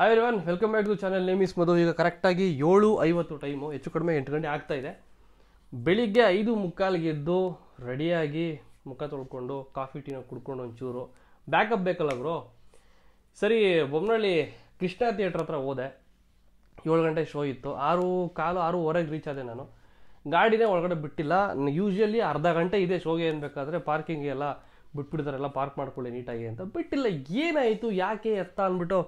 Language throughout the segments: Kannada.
hi one welcome back to channel name is Madhu ಈಗ ಕರೆಕ್ಟಾಗಿ ಏಳು ಐವತ್ತು ಟೈಮು ಹೆಚ್ಚು ಕಡಿಮೆ ಎಂಟು ಗಂಟೆ ಆಗ್ತಾ ಇದೆ ಬೆಳಿಗ್ಗೆ ಐದು ಮುಕ್ಕಾಲಿಗೆ ಎದ್ದು ರೆಡಿಯಾಗಿ ಮುಖ ತೊಳ್ಕೊಂಡು ಕಾಫಿ ಟೀನ ಕುಡ್ಕೊಂಡು ಒಂಚೂರು ಬ್ಯಾಕಪ್ ಬೇಕಲ್ಲ ಅವರು ಸರಿ ಬೊಮ್ಮನಹಳ್ಳಿ ಕೃಷ್ಣ ಥಿಯೇಟ್ರ್ ಹತ್ರ ಹೋದೆ ಏಳು ಗಂಟೆ ಶೋ ಇತ್ತು ಆರು ಕಾಲು ಆರೂವರೆಗೆ ರೀಚ್ ಆದೆ ನಾನು ಗಾಡಿನೇ ಒಳಗಡೆ ಬಿಟ್ಟಿಲ್ಲ ಯೂಶ್ವಲಿ ಅರ್ಧ ಗಂಟೆ ಇದೆ ಶೋಗೆ ಏನು ಬೇಕಾದರೆ ಪಾರ್ಕಿಂಗ್ ಎಲ್ಲ ಬಿಟ್ಬಿಡ್ತಾರೆಲ್ಲ ಪಾರ್ಕ್ ಮಾಡ್ಕೊಳ್ಳಿ ನೀಟಾಗಿ ಅಂತ ಬಿಟ್ಟಿಲ್ಲ ಏನಾಯಿತು ಯಾಕೆ ಎತ್ತ ಅಂದ್ಬಿಟ್ಟು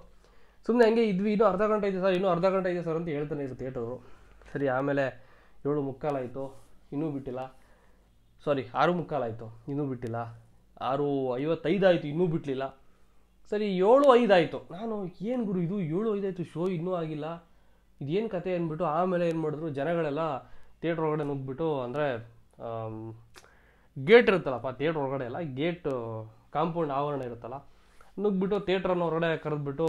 ಸುಮ್ಮನೆ ಹಂಗೆ ಇದ್ವಿ ಇನ್ನೂ ಅರ್ಧ ಗಂಟೆ ಇದೆ ಸರ್ ಇನ್ನೂ ಅರ್ಧ ಗಂಟೆ ಇದೆ ಸರ್ ಅಂತ ಹೇಳ್ತಾನೆ ಇರು ಥಿಯೇಟರು ಸರಿ ಆಮೇಲೆ ಏಳು ಮುಕ್ಕಾಲಾಯಿತು ಇನ್ನೂ ಬಿಟ್ಟಿಲ್ಲ ಸಾರಿ ಆರು ಮುಕ್ಕಾಲಾಯಿತು ಇನ್ನೂ ಬಿಟ್ಟಿಲ್ಲ ಆರು ಐವತ್ತೈದು ಆಯಿತು ಇನ್ನೂ ಬಿಟ್ಟಲಿಲ್ಲ ಸರಿ ಏಳು ಐದಾಯಿತು ನಾನು ಏನು ಗುರು ಇದು ಏಳು ಐದಾಯಿತು ಶೋ ಇನ್ನೂ ಆಗಿಲ್ಲ ಇದೇನು ಕತೆ ಅಂದ್ಬಿಟ್ಟು ಆಮೇಲೆ ಏನು ಮಾಡಿದ್ರು ಜನಗಳೆಲ್ಲ ಥಿಯೇಟ್ರ್ ಒಳಗಡೆ ನುಗ್ಗಿಬಿಟ್ಟು ಅಂದರೆ ಗೇಟ್ ಇರುತ್ತಲ್ಲಪ್ಪ ಥಿಯೇಟ್ರ್ ಒಳಗಡೆ ಎಲ್ಲ ಗೇಟ್ ಕಾಂಪೌಂಡ್ ಆವರಣ ಇರುತ್ತಲ್ಲ ನುಗ್ಗಿಬಿಟ್ಟು ಥಿಯೇಟ್ರನ್ನ ಹೊರಗಡೆ ಕರೆದ್ಬಿಟ್ಟು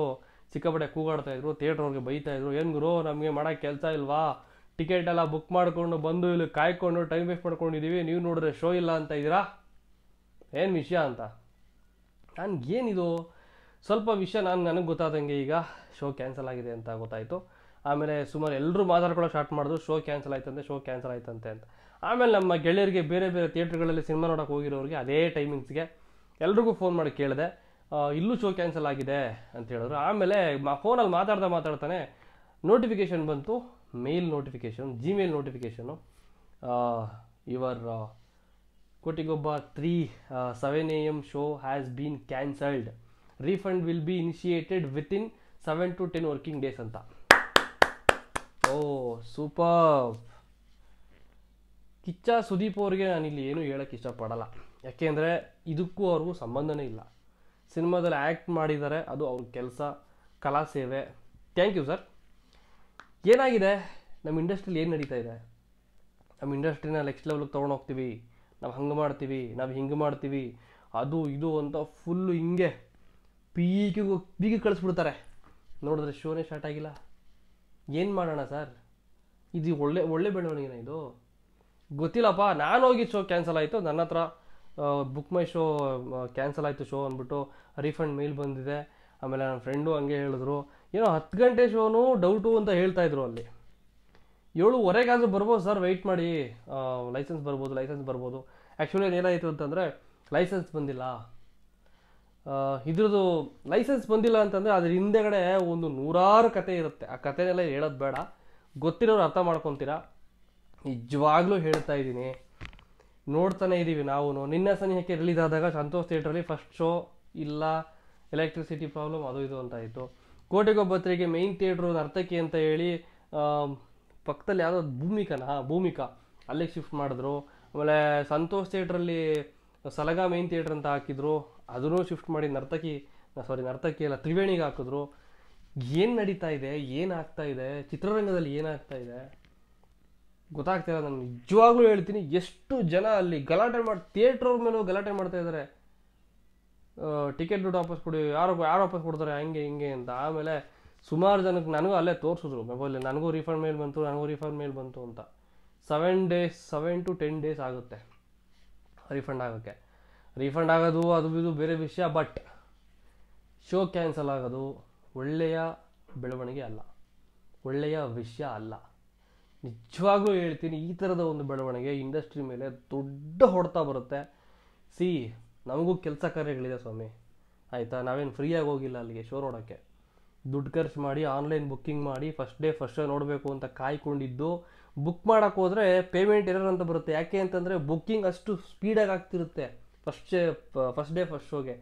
ಸಿಕ್ಕಾಪಟ್ಟೆ ಕೂಗಾಡ್ತಾ ಇದ್ರು ಅವ್ರಿಗೆ ಬೈತಾ ಇದ್ರು ಏನು ಗುರು ನಮಗೆ ಮಾಡೋಕ್ಕೆ ಕೆಲಸ ಇಲ್ವಾ ಟಿಕೆಟ್ ಎಲ್ಲ ಬುಕ್ ಮಾಡಿಕೊಂಡು ಬಂದು ಇಲ್ಲಿ ಕಾಯ್ಕೊಂಡು ಟೈಮ್ ವೇಸ್ಟ್ ಮಾಡ್ಕೊಂಡಿದ್ದೀವಿ ನೀವು ನೋಡಿದ್ರೆ ಶೋ ಇಲ್ಲ ಅಂತ ಇದ್ದೀರಾ ಏನು ವಿಷಯ ಅಂತ ಏನಿದು ಸ್ವಲ್ಪ ವಿಷಯ ನಾನು ನನಗೆ ಗೊತ್ತಾದಂಗೆ ಈಗ ಶೋ ಕ್ಯಾನ್ಸಲ್ ಆಗಿದೆ ಅಂತ ಗೊತ್ತಾಯಿತು ಆಮೇಲೆ ಸುಮಾರು ಎಲ್ಲರೂ ಮಾತಾಡ್ಕೊಳ್ಳೋ ಸ್ಟಾರ್ಟ್ ಮಾಡಿದ್ರು ಶೋ ಕ್ಯಾನ್ಸಲ್ ಆಯ್ತಂತೆ ಶೋ ಕ್ಯಾನ್ಸಲ್ ಆಯ್ತಂತೆ ಅಂತ ಆಮೇಲೆ ನಮ್ಮ ಗೆಳೆಯರಿಗೆ ಬೇರೆ ಬೇರೆ ಥಿಯೇಟ್ರ್ಗಳಲ್ಲಿ ಸಿನಿಮಾ ನೋಡೋಕೆ ಹೋಗಿರೋರಿಗೆ ಅದೇ ಟೈಮಿಂಗ್ಸ್ಗೆ ಎಲ್ರಿಗೂ ಫೋನ್ ಮಾಡಿ ಕೇಳಿದೆ ಇಲ್ಲೂ ಶೋ ಕ್ಯಾನ್ಸಲ್ ಆಗಿದೆ ಅಂತ ಹೇಳಿದ್ರು ಆಮೇಲೆ ಮಾ ಫೋನಲ್ಲಿ ಮಾತಾಡ್ತಾ ಮಾತಾಡ್ತಾನೆ ನೋಟಿಫಿಕೇಷನ್ ಬಂತು mail notification Gmail notification your Kotigobba three seven A M show has been cancelled refund will be initiated within seven to ten working days ಅಂತ ಓ ಸೂಪರ್ ಕಿಚ್ಚ ಸುದೀಪ್ ಅವ್ರಿಗೆ ನಾನಿಲ್ಲಿ ಏನೂ ಹೇಳೋಕ್ಕೆ ಇಷ್ಟಪಡಲ್ಲ ಯಾಕೆಂದರೆ ಇದಕ್ಕೂ ಅವ್ರಿಗೂ ಸಂಬಂಧನೇ ಇಲ್ಲ ಸಿನಿಮಾದಲ್ಲಿ ಆ್ಯಕ್ಟ್ ಮಾಡಿದ್ದಾರೆ ಅದು ಅವ್ರ ಕೆಲಸ ಕಲಾ ಸೇವೆ ಥ್ಯಾಂಕ್ ಯು ಸರ್ ಏನಾಗಿದೆ ನಮ್ಮ ಇಂಡಸ್ಟ್ರಿಲಿ ಏನು ನಡೀತಾ ಇದೆ ನಮ್ಮ ಇಂಡಸ್ಟ್ರಿನ ನೆಕ್ಸ್ಟ್ ಲೆವೆಲ್ಗೆ ತೊಗೊಂಡು ಹೋಗ್ತೀವಿ ನಾವು ಹಂಗೆ ಮಾಡ್ತೀವಿ ನಾವು ಹಿಂಗೆ ಮಾಡ್ತೀವಿ ಅದು ಇದು ಅಂತ ಫುಲ್ಲು ಹಿಂಗೆ ಪೀಕಿಗೂ ಪೀಕಿ ಕಳಿಸ್ಬಿಡ್ತಾರೆ ನೋಡಿದ್ರೆ ಶೋನೇ ಸ್ಟಾರ್ಟ್ ಆಗಿಲ್ಲ ಏನು ಮಾಡೋಣ ಸರ್ ಇದು ಒಳ್ಳೆ ಒಳ್ಳೆ ಬೆಳವಣಿಗೆನ ಇದು ಗೊತ್ತಿಲ್ಲಪ್ಪ ನಾನು ಹೋಗಿ ಶೋ ಕ್ಯಾನ್ಸಲ್ ಆಯಿತು ನನ್ನ ಹತ್ರ ಬುಕ್ ಮೈ ಶೋ ಕ್ಯಾನ್ಸಲ್ ಆಯಿತು ಶೋ ಅಂದ್ಬಿಟ್ಟು ರೀಫಂಡ್ ಮೇಲ್ ಬಂದಿದೆ ಆಮೇಲೆ ನನ್ನ ಫ್ರೆಂಡು ಹಂಗೆ ಹೇಳಿದ್ರು ಏನೋ ಹತ್ತು ಗಂಟೆ ಶೋನು ಡೌಟು ಅಂತ ಹೇಳ್ತಾ ಇದ್ರು ಅಲ್ಲಿ ಏಳುವರೆಗಾದರೂ ಬರ್ಬೋದು ಸರ್ ವೆಯ್ಟ್ ಮಾಡಿ ಲೈಸೆನ್ಸ್ ಬರ್ಬೋದು ಲೈಸೆನ್ಸ್ ಬರ್ಬೋದು ಆ್ಯಕ್ಚುಲಿ ಏನಾಯಿತು ಅಂತಂದರೆ ಲೈಸೆನ್ಸ್ ಬಂದಿಲ್ಲ ಇದ್ರದ್ದು ಲೈಸೆನ್ಸ್ ಬಂದಿಲ್ಲ ಅಂತಂದರೆ ಅದ್ರ ಹಿಂದೆಗಡೆ ಒಂದು ನೂರಾರು ಕತೆ ಇರುತ್ತೆ ಆ ಕಥೆನೆಲ್ಲ ಹೇಳೋದು ಬೇಡ ಗೊತ್ತಿರೋರು ಅರ್ಥ ಮಾಡ್ಕೊತೀರಾ ನಿಜವಾಗ್ಲೂ ಹೇಳ್ತಾ ಇದ್ದೀನಿ ನೋಡ್ತಾನೆ ಇದ್ದೀವಿ ನಾವು ನಿನ್ನ ಸನಿಹಕ್ಕೆ ರಿಲೀಸ್ ಆದಾಗ ಸಂತೋಷ್ ಥಿಯೇಟ್ರಲ್ಲಿ ಫಸ್ಟ್ ಶೋ ಇಲ್ಲ ಎಲೆಕ್ಟ್ರಿಸಿಟಿ ಪ್ರಾಬ್ಲಮ್ ಅದು ಇದು ಅಂತ ಇತ್ತು ಕೋಟೆಗೊಬ್ಬತ್ತರಿಗೆ ಮೈನ್ ಥಿಯೇಟ್ರು ನರ್ತಕಿ ಅಂತ ಹೇಳಿ ಪಕ್ಕದಲ್ಲಿ ಯಾವುದೋ ಭೂಮಿಕಾನ ಹಾಂ ಭೂಮಿಕಾ ಅಲ್ಲಿಗೆ ಶಿಫ್ಟ್ ಮಾಡಿದ್ರು ಆಮೇಲೆ ಸಂತೋಷ್ ಥಿಯೇಟ್ರಲ್ಲಿ ಸಲಗಾ ಮೈನ್ ಥಿಯೇಟ್ರ್ ಅಂತ ಹಾಕಿದ್ರು ಅದನ್ನು ಶಿಫ್ಟ್ ಮಾಡಿ ನರ್ತಕಿ ಸಾರಿ ನರ್ತಕಿ ಅಲ್ಲ ತ್ರಿವೇಣಿಗೆ ಹಾಕಿದ್ರು ಏನು ನಡೀತಾ ಇದೆ ಏನಾಗ್ತಾ ಇದೆ ಚಿತ್ರರಂಗದಲ್ಲಿ ಏನಾಗ್ತಾ ಇದೆ ಗೊತ್ತಾಗ್ತಾ ಇಲ್ಲ ನಾನು ನಿಜವಾಗ್ಲೂ ಹೇಳ್ತೀನಿ ಎಷ್ಟು ಜನ ಅಲ್ಲಿ ಗಲಾಟೆ ಮಾಡಿ ಥಿಯೇಟ್ರವ್ರ ಮೇಲೂ ಗಲಾಟೆ ಮಾಡ್ತಾ ಇದ್ದಾರೆ ಟಿಕೆಟ್ ದುಡ್ಡು ವಾಪಸ್ ಕೊಡಿ ಯಾರು ಯಾರು ವಾಪಸ್ ಕೊಡ್ತಾರೆ ಹಂಗೆ ಹಿಂಗೆ ಅಂತ ಆಮೇಲೆ ಸುಮಾರು ಜನಕ್ಕೆ ನನಗೂ ಅಲ್ಲೇ ತೋರಿಸಿದ್ರು ಮೊಬೈಲ್ ನನಗೂ ರೀಫಂಡ್ ಮೇಲ್ ಬಂತು ನನಗೂ ರೀಫಂಡ್ ಮೇಲ್ ಬಂತು ಅಂತ seven days seven to ten days ಆಗುತ್ತೆ ರೀಫಂಡ್ ಆಗೋಕ್ಕೆ ರೀಫಂಡ್ ಆಗೋದು ಅದು ಇದು ಬೇರೆ ವಿಷಯ ಬಟ್ ಶೋ ಕ್ಯಾನ್ಸಲ್ ಆಗೋದು ಒಳ್ಳೆಯ ಬೆಳವಣಿಗೆ ಅಲ್ಲ ಒಳ್ಳೆಯ ವಿಷಯ ಅಲ್ಲ ನಿಜವಾಗ್ಲೂ ಹೇಳ್ತೀನಿ ಈ ಥರದ ಒಂದು ಬೆಳವಣಿಗೆ ಇಂಡಸ್ಟ್ರಿ ಮೇಲೆ ದೊಡ್ಡ ಹೊಡ್ತಾ ಬರುತ್ತೆ ಸಿ ನಮಗೂ ಕೆಲಸ ಕಾರ್ಯಗಳಿದೆ ಸ್ವಾಮಿ ಆಯಿತಾ ನಾವೇನು ಫ್ರೀಯಾಗಿ ಹೋಗಿಲ್ಲ ಅಲ್ಲಿಗೆ ಶೋ ನೋಡೋಕ್ಕೆ ದುಡ್ಡು ಖರ್ಚು ಮಾಡಿ ಆನ್ಲೈನ್ ಬುಕ್ಕಿಂಗ್ ಮಾಡಿ ಫಸ್ಟ್ ಡೇ ಫಸ್ಟ್ ಶೋ ನೋಡಬೇಕು ಅಂತ ಕಾಯ್ಕೊಂಡಿದ್ದು ಬುಕ್ ಮಾಡೋಕ್ಕೆ ಹೋದರೆ ಪೇಮೆಂಟ್ ಇರೋರು ಅಂತ ಬರುತ್ತೆ ಯಾಕೆ ಅಂತಂದರೆ ಬುಕ್ಕಿಂಗ್ ಅಷ್ಟು ಸ್ಪೀಡಾಗಿ ಆಗ್ತಿರುತ್ತೆ ಫಸ್ಟ್ ಫಸ್ಟ್ ಡೇ ಫಸ್ಟ್ ಶೋಗೆ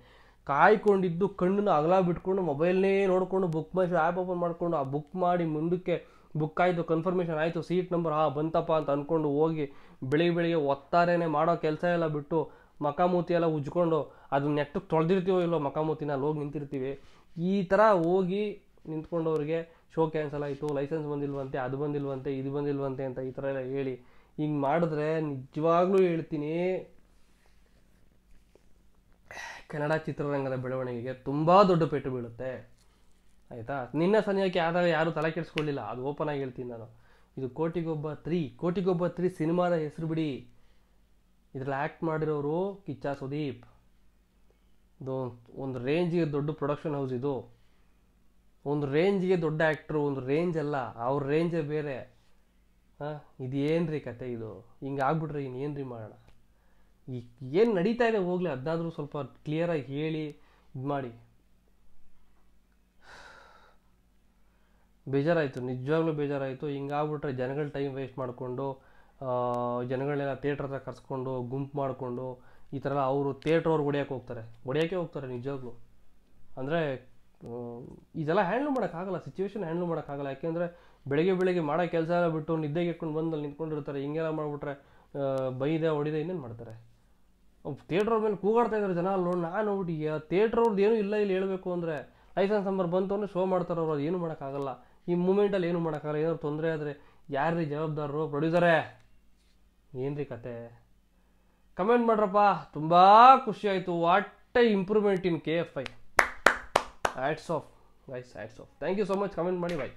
ಕಾಯ್ಕೊಂಡಿದ್ದು ಕಣ್ಣನ್ನು ಅಗಲ ಬಿಟ್ಕೊಂಡು ಮೊಬೈಲ್ನೇ ನೋಡಿಕೊಂಡು ಬುಕ್ ಮೈ ಆ್ಯಪ್ ಓಪನ್ ಮಾಡಿಕೊಂಡು ಆ ಬುಕ್ ಮಾಡಿ ಮುಂದಕ್ಕೆ ಬುಕ್ ಆಯಿತು ಕನ್ಫರ್ಮೇಷನ್ ಆಯಿತು ಸೀಟ್ ನಂಬರ್ ಹಾಂ ಬಂತಪ್ಪ ಅಂತ ಅಂದ್ಕೊಂಡು ಹೋಗಿ ಬೆಳಿಗ್ಗೆ ಬೆಳಿಗ್ಗೆ ಒತ್ತಾರೇನೆ ಮಾಡೋ ಕೆಲಸ ಎಲ್ಲ ಬಿಟ್ಟು ಮಕಾಮೂತಿ ಎಲ್ಲ ಉಜ್ಕೊಂಡು ಅದನ್ನ ನೆಟ್ಟಕ್ಕೆ ತೊಳೆದಿರ್ತೀವೋ ಇಲ್ಲೋ ಮಕಾಮೂತಿನ ಅಲ್ಲಿ ಹೋಗಿ ನಿಂತಿರ್ತೀವಿ ಈ ಥರ ಹೋಗಿ ನಿಂತ್ಕೊಂಡವ್ರಿಗೆ ಶೋ ಕ್ಯಾನ್ಸಲ್ ಆಯಿತು ಲೈಸೆನ್ಸ್ ಬಂದಿಲ್ವಂತೆ ಅದು ಬಂದಿಲ್ವಂತೆ ಇದು ಬಂದಿಲ್ವಂತೆ ಅಂತ ಈ ಥರ ಎಲ್ಲ ಹೇಳಿ ಹಿಂಗೆ ಮಾಡಿದ್ರೆ ನಿಜವಾಗ್ಲೂ ಹೇಳ್ತೀನಿ ಕನ್ನಡ ಚಿತ್ರರಂಗದ ಬೆಳವಣಿಗೆಗೆ ತುಂಬ ದೊಡ್ಡ ಪೆಟ್ಟು ಬೀಳುತ್ತೆ ಆಯಿತಾ ನಿನ್ನೆ ಸನಿಹಕ್ಕೆ ಆದಾಗ ಯಾರೂ ತಲೆ ಕೆಡಿಸ್ಕೊಳ್ಳಿಲ್ಲ ಅದು ಓಪನ್ ಆಗಿ ಹೇಳ್ತೀನಿ ನಾನು ಇದು ಕೋಟಿಗೊಬ್ಬ ತ್ರೀ ಕೋಟಿಗೊಬ್ಬ ತ್ರೀ ಸಿನಿಮಾದ ಹೆಸರು ಬಿಡಿ ಇದರಲ್ಲಿ ಆ್ಯಕ್ಟ್ ಮಾಡಿರೋರು ಕಿಚ್ಚ ಸುದೀಪ್ ಇದು ಒಂದು ರೇಂಜಿಗೆ ದೊಡ್ಡ ಪ್ರೊಡಕ್ಷನ್ ಹೌಸ್ ಇದು ಒಂದು ರೇಂಜಿಗೆ ದೊಡ್ಡ ಆ್ಯಕ್ಟ್ರು ಒಂದು ರೇಂಜ್ ಅಲ್ಲ ಅವ್ರ ರೇಂಜೇ ಬೇರೆ ಹಾಂ ಇದು ಏನು ರೀ ಕತೆ ಇದು ಹಿಂಗೆ ಆಗ್ಬಿಟ್ರೆ ಏನು ರೀ ಮಾಡೋಣ ಈ ಏನು ನಡೀತಾ ಇದೆ ಹೋಗಲಿ ಅದನ್ನಾದರೂ ಸ್ವಲ್ಪ ಕ್ಲಿಯರಾಗಿ ಹೇಳಿ ಇದು ಮಾಡಿ ಬೇಜಾರಾಯಿತು ನಿಜವಾಗ್ಲೂ ಬೇಜಾರಾಯಿತು ಹಿಂಗಾಗ್ಬಿಟ್ರೆ ಜನಗಳ ಟೈಮ್ ವೇಸ್ಟ್ ಮಾಡಿಕೊಂಡು ಜನಗಳನ್ನೆಲ್ಲ ಥಿಯೇಟ್ರ್ ಹತ್ರ ಕರ್ಸ್ಕೊಂಡು ಗುಂಪು ಮಾಡಿಕೊಂಡು ಈ ಥರ ಅವರು ಅವ್ರು ಹೊಡಿಯೋಕೆ ಹೋಗ್ತಾರೆ ಹೊಡಿಯೋಕೆ ಹೋಗ್ತಾರೆ ನಿಜವಾಗ್ಲೂ ಅಂದರೆ ಇದೆಲ್ಲ ಹ್ಯಾಂಡ್ಲ್ ಮಾಡೋಕ್ಕಾಗಲ್ಲ ಸಿಚುವೇಶನ್ ಹ್ಯಾಂಡ್ಲ್ ಮಾಡೋಕ್ಕಾಗಲ್ಲ ಯಾಕೆಂದರೆ ಬೆಳಗ್ಗೆ ಬೆಳಗ್ಗೆ ಮಾಡೋ ಕೆಲಸ ಎಲ್ಲ ಬಿಟ್ಟು ನಿದ್ದೆಗೆ ಇಟ್ಕೊಂಡು ಅಲ್ಲಿ ನಿಂತ್ಕೊಂಡಿರ್ತಾರೆ ಹಿಂಗೆಲ್ಲ ಮಾಡಿಬಿಟ್ರೆ ಬೈದೆ ಹೊಡಿದೆ ಇನ್ನೇನು ಮಾಡ್ತಾರೆ ಥಿಯೇಟ್ರವ್ರ ಮೇಲೆ ಕೂಗಾಡ್ತಾ ಇದ್ದಾರೆ ಜನ ಅಲ್ಲಿ ನೋಡಿ ನಾನು ನೋಡಿ ಅವ್ರದ್ದು ಏನೂ ಇಲ್ಲ ಇಲ್ಲಿ ಹೇಳಬೇಕು ಅಂದರೆ ಲೈಸೆನ್ಸ್ ನಂಬರ್ ಬಂತು ಅಂದರೆ ಶೋ ಮಾಡ್ತಾರೆ ಅವ್ರು ಅದು ಏನು ಮಾಡೋಕ್ಕಾಗಲ್ಲ ಈ ಮೂಮೆಂಟಲ್ಲಿ ಏನು ಮಾಡೋಕ್ಕಾಗಲ್ಲ ಏನಾದ್ರು ತೊಂದರೆ ಆದರೆ ಯಾರ್ರೀ ಜವಾಬ್ದಾರರು ಪ್ರೊಡ್ಯೂಸರೇ ಏನ್ರಿ ಕತೆ ಕಮೆಂಟ್ ಮಾಡ್ರಪ್ಪ ತುಂಬ ಖುಷಿಯಾಯಿತು what a improvement in K F I hats off guys hats off thank you so much comment ಮಾಡಿ ಬಾಯ್